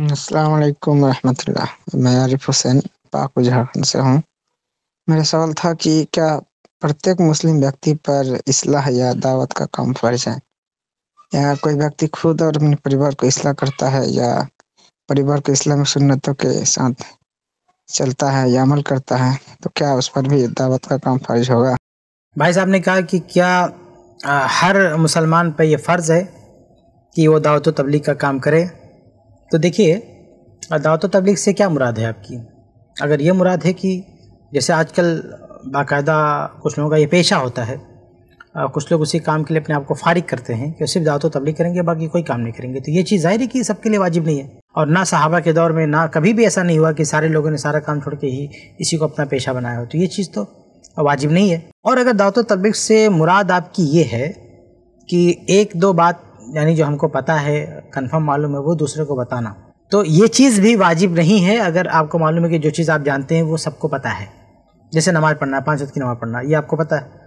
अस्सलाम रहमतुल्लाह मैं आरिफ हुसैन पाकू झारखंड से हूँ मेरा सवाल था कि क्या प्रत्येक मुस्लिम व्यक्ति पर इसलाह या दावत का काम फर्ज है या कोई व्यक्ति खुद और अपने परिवार को इसलाह करता है या परिवार को इस्लामी सुन्नतों के साथ चलता है या अमल करता है तो क्या उस पर भी दावत का काम फर्ज होगा भाई साहब ने कहा कि क्या हर मुसलमान पर यह फ़र्ज़ है कि वो दावत तबलीग का काम करे तो देखिए दावत तबलीग से क्या मुराद है आपकी अगर ये मुराद है कि जैसे आजकल बाकायदा कुछ लोगों का ये पेशा होता है कुछ लोग उसी काम के लिए अपने आप को फारिग करते हैं कि सिर्फ दावत तबलीग करेंगे बाकी कोई काम नहीं करेंगे तो ये चीज़ जाहिर है कि सबके लिए वाजिब नहीं है और ना सहाबा के दौर में ना कभी भी ऐसा नहीं हुआ कि सारे लोगों ने सारा काम छोड़ के ही इसी को अपना पेशा बनाया हो तो ये चीज़ तो वाजिब नहीं है और अगर दावत तबलीग से मुराद आपकी ये है कि एक दो बात यानी जो हमको पता है कन्फर्म मालूम है वो दूसरे को बताना तो ये चीज़ भी वाजिब नहीं है अगर आपको मालूम है कि जो चीज़ आप जानते हैं वो सबको पता है जैसे नमाज़ पढ़ना पाँच की नमाज़ पढ़ना ये आपको पता है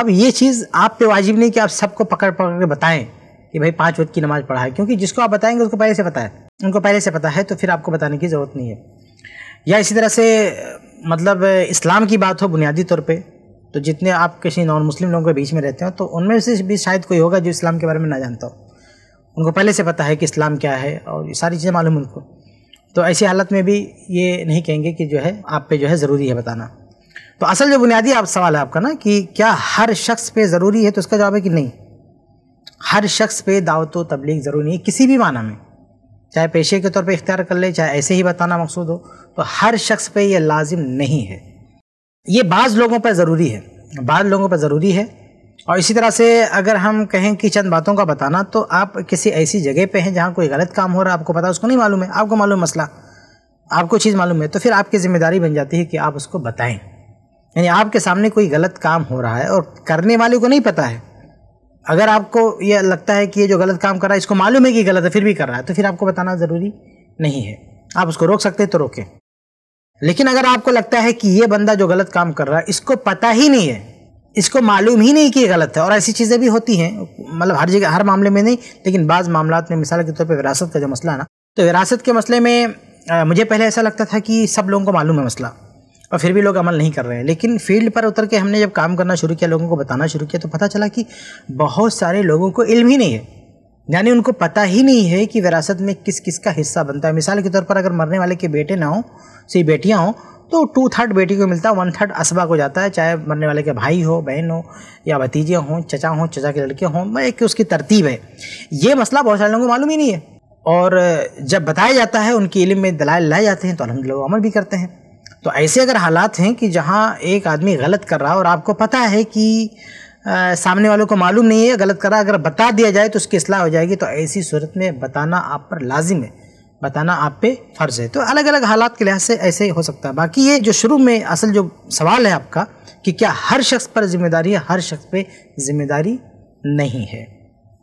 अब ये चीज़ आप पे वाजिब नहीं कि आप सबको पकड़ पकड़ के बताएं कि भाई पाँच वक्त की नमाज़ पढ़ा है क्योंकि जिसको आप बताएंगे उसको पहले से पता है उनको पहले से पता है तो फिर आपको बताने की ज़रूरत नहीं है या इसी तरह से मतलब इस्लाम की बात हो बुनियादी तौर पर तो जितने आप किसी नॉन मुस्लिम लोगों के बीच में रहते हो तो उनमें से भी शायद कोई होगा जो इस्लाम के बारे में ना जानता हो उनको पहले से पता है कि इस्लाम क्या है और ये सारी चीज़ें मालूम उनको तो ऐसी हालत में भी ये नहीं कहेंगे कि जो है आप पे जो है ज़रूरी है बताना तो असल जो बुनियादी आप सवाल है आपका ना कि क्या हर शख्स पे ज़रूरी है तो उसका जवाब है कि नहीं हर शख्स पे दावत व तबलीग ज़रूरी नहीं है किसी भी माना में चाहे पेशे के तौर पे इख्तियार कर ले चाहे ऐसे ही बताना मकसूद हो तो हर शख्स पे यह लाजिम नहीं है ये बाज़ लोगों पर ज़रूरी है बाज़ लोगों पर ज़रूरी है और इसी तरह से अगर हम कहें कि चंद बातों का बताना तो आप किसी ऐसी जगह पे हैं जहाँ कोई गलत काम हो रहा है आपको पता उसको नहीं मालूम है आपको मालूम मसला आपको चीज़ मालूम है तो फिर आपकी ज़िम्मेदारी बन जाती है कि आप उसको बताएं यानी आपके सामने कोई गलत काम हो रहा है और करने वाले को नहीं पता है अगर आपको ये लगता है कि ये जो गलत काम कर रहा है इसको मालूम है कि गलत है फिर भी कर रहा है तो फिर आपको बताना ज़रूरी नहीं है आप उसको रोक सकते हैं तो रोकें लेकिन अगर आपको लगता है कि ये बंदा जो गलत काम कर रहा है इसको पता ही नहीं है इसको मालूम ही नहीं कि ये गलत है और ऐसी चीज़ें भी होती हैं मतलब हर जगह हर मामले में नहीं लेकिन बाज़ मामला में मिसाल के तौर पर विरासत का जो मसला है ना तो विरासत के मसले में आ, मुझे पहले ऐसा लगता था कि सब लोगों को मालूम है मसला और फिर भी लोग अमल नहीं कर रहे हैं लेकिन फील्ड पर उतर के हमने जब काम करना शुरू किया लोगों को बताना शुरू किया तो पता चला कि बहुत सारे लोगों को इल्म ही नहीं है यानी उनको पता ही नहीं है कि विरासत में किस किस का हिस्सा बनता है मिसाल के तौर पर अगर मरने वाले के बेटे ना हो सही बेटियाँ हों तो टू थर्ड बेटी को मिलता है वन थर्ड असबा को जाता है चाहे मरने वाले के भाई हो बहन हो या भतीजे हों चचा हों चचा के लड़के हों एक उसकी तरतीब है ये मसला बहुत सारे लोगों को मालूम ही नहीं है और जब बताया जाता है उनकी इलम में दलाल लाए जाते हैं तो अलहमदिल्ला अमल भी करते हैं तो ऐसे अगर हालात हैं कि जहाँ एक आदमी गलत कर रहा है और आपको पता है कि आ, सामने वालों को मालूम नहीं है गलत करा अगर बता दिया जाए तो उसकी असलाह हो जाएगी तो ऐसी सूरत में बताना आप पर लाजिम है बताना आप पे फ़र्ज़ है तो अलग अलग हालात के लिहाज से ऐसे ही हो सकता है बाकी ये जो शुरू में असल जो सवाल है आपका कि क्या हर शख्स पर जिम्मेदारी है हर शख्स पे जिम्मेदारी नहीं है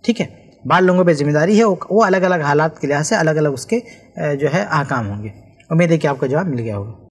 ठीक है बाल लोगों पे जिम्मेदारी है वो अलग अलग हालात के लिहाज से अलग अलग उसके जो है अहकाम होंगे उम्मीद है कि आपका जवाब मिल गया होगा